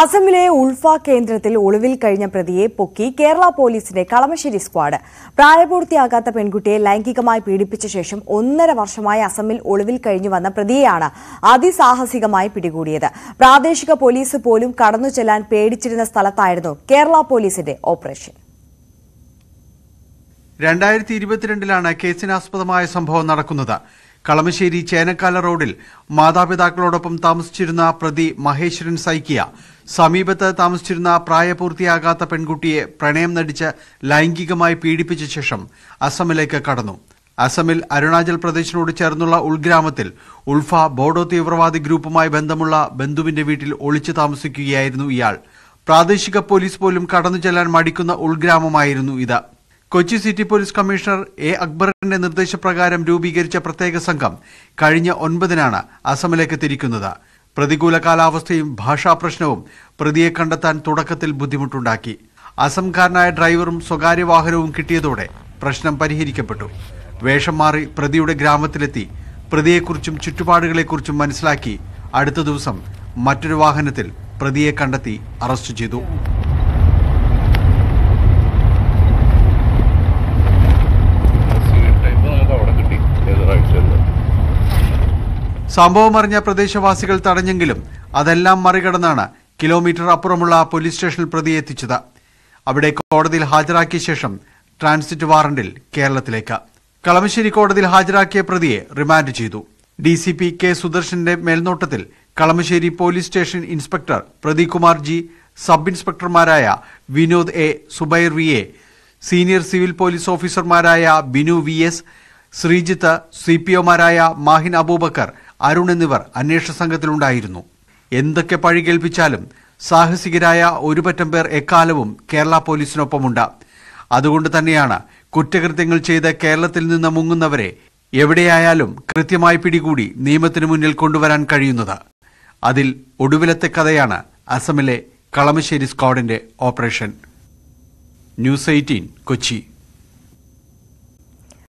അസമിലെ ഉൾഫ കേന്ദ്രത്തിൽ ഒളിവിൽ കഴിഞ്ഞ പ്രതിയെ പൊക്കി കേരള പോലീസിന്റെ കളമശ്ശേരി സ്ക്വാഡ് പ്രായപൂർത്തിയാകാത്ത പെൺകുട്ടിയെ ലൈംഗികമായി പീഡിപ്പിച്ച ശേഷം ഒന്നര വർഷമായി അസമിൽ ഒളിവിൽ കഴിഞ്ഞു വന്ന പ്രതിയെയാണ് അതിസാഹസികമായി പിടികൂടിയത് പ്രാദേശിക പോലീസ് പോലും കടന്നു ചെല്ലാൻ പേടിച്ചിരുന്ന സ്ഥലത്തായിരുന്നു കേരള പോലീസിന്റെ ഓപ്പറേഷൻ രണ്ടായിരത്തി ഇരുപത്തിരണ്ടിലാണ് കേസിനാസ്പദമായ സംഭവം നടക്കുന്നത് കളമശ്ശേരി ചേനക്കാല റോഡിൽ മാതാപിതാക്കളോടൊപ്പം താമസിച്ചിരുന്ന പ്രതി മഹേശ്വരൻ സൈക്കിയ സമീപത്ത് താമസിച്ചിരുന്ന പ്രായപൂർത്തിയാകാത്ത പെൺകുട്ടിയെ പ്രണയം നടിച്ച് ലൈംഗികമായി പീഡിപ്പിച്ച ശേഷം അസമിലേക്ക് കടന്നു അസമിൽ അരുണാചൽ പ്രദേശിനോട് ചേർന്നുള്ള ഉൾഗ്രാമത്തിൽ ഉൾഫ ബോഡോ തീവ്രവാദി ഗ്രൂപ്പുമായി ബന്ധമുള്ള ബന്ധുവിന്റെ വീട്ടിൽ ഒളിച്ചു താമസിക്കുകയായിരുന്നു ഇയാൾ പ്രാദേശിക പോലീസ് പോലും കടന്നു ചെല്ലാൻ മടിക്കുന്ന ഉൾഗ്രാമമായിരുന്നു ഇത് Kochi city police commissioner A അക്ബറിന്റെ നിർദ്ദേശപ്രകാരം രൂപീകരിച്ച പ്രത്യേക സംഘം കഴിഞ്ഞ ഒൻപതിനാണ് അസമിലേക്ക് തിരിക്കുന്നത് പ്രതികൂല കാലാവസ്ഥയും ഭാഷാ പ്രശ്നവും പ്രതിയെ കണ്ടെത്താൻ തുടക്കത്തിൽ ബുദ്ധിമുട്ടുണ്ടാക്കി അസംകാരനായ ഡ്രൈവറും സ്വകാര്യ വാഹനവും കിട്ടിയതോടെ പ്രശ്നം പരിഹരിക്കപ്പെട്ടു വേഷം മാറി പ്രതിയുടെ ഗ്രാമത്തിലെത്തി പ്രതിയെക്കുറിച്ചും ചുറ്റുപാടുകളെക്കുറിച്ചും മനസ്സിലാക്കി അടുത്ത ദിവസം മറ്റൊരു വാഹനത്തിൽ പ്രതിയെ കണ്ടെത്തി അറസ്റ്റ് ചെയ്തു സംഭവം അറിഞ്ഞ പ്രദേശവാസികൾ തടഞ്ഞെങ്കിലും അതെല്ലാം മറികടന്നാണ് കിലോമീറ്റർ അപ്പുറമുള്ള പോലീസ് സ്റ്റേഷനിൽ പ്രതി എത്തിച്ചത് അവിടെ കോടതിയിൽ ഹാജരാക്കിയ ശേഷം ട്രാൻസിറ്റ് വാറന്റിൽ കേരളത്തിലേക്ക് കളമശ്ശേരി കോടതിയിൽ ഹാജരാക്കിയ പ്രതിയെ റിമാൻഡ് ചെയ്തു ഡി സി പി കെ സുദർശന്റെ മേൽനോട്ടത്തിൽ Kalamassery police station inspector Pradeepkumar G sub ഇൻസ്പെക്ടർമാരായ Vinod A Zubair V A senior civil police ഓഫീസർമാരായ Binu V S Sreejith C P ഒമാരായ മാഹിൻ അബൂബക്കർ അരുൺ എന്നിവർ അന്വേഷണ സംഘത്തിലുണ്ടായിരുന്നു എന്തൊക്കെ പഴി കേൾപ്പിച്ചാലും സാഹസികരായ ഒരുപറ്റം പേർ എക്കാലവും കേരള പോലീസിനൊപ്പമുണ്ട് അതുകൊണ്ട് തന്നെയാണ് കുറ്റകൃത്യങ്ങൾ ചെയ്ത് കേരളത്തിൽ നിന്ന് മുങ്ങുന്നവരെ എവിടെയായാലും കൃത്യമായി പിടികൂടി നിയമത്തിനു മുന്നിൽ കൊണ്ടുവരാൻ കഴിയുന്നത് അതിൽ ഒടുവിലത്തെ കഥയാണ് അസമിലെ കളമശ്ശേരി സ്ക്വാഡിന്റെ ഓപ്പറേഷൻ ന്യൂസ് എയ്റ്റീൻ കൊച്ചി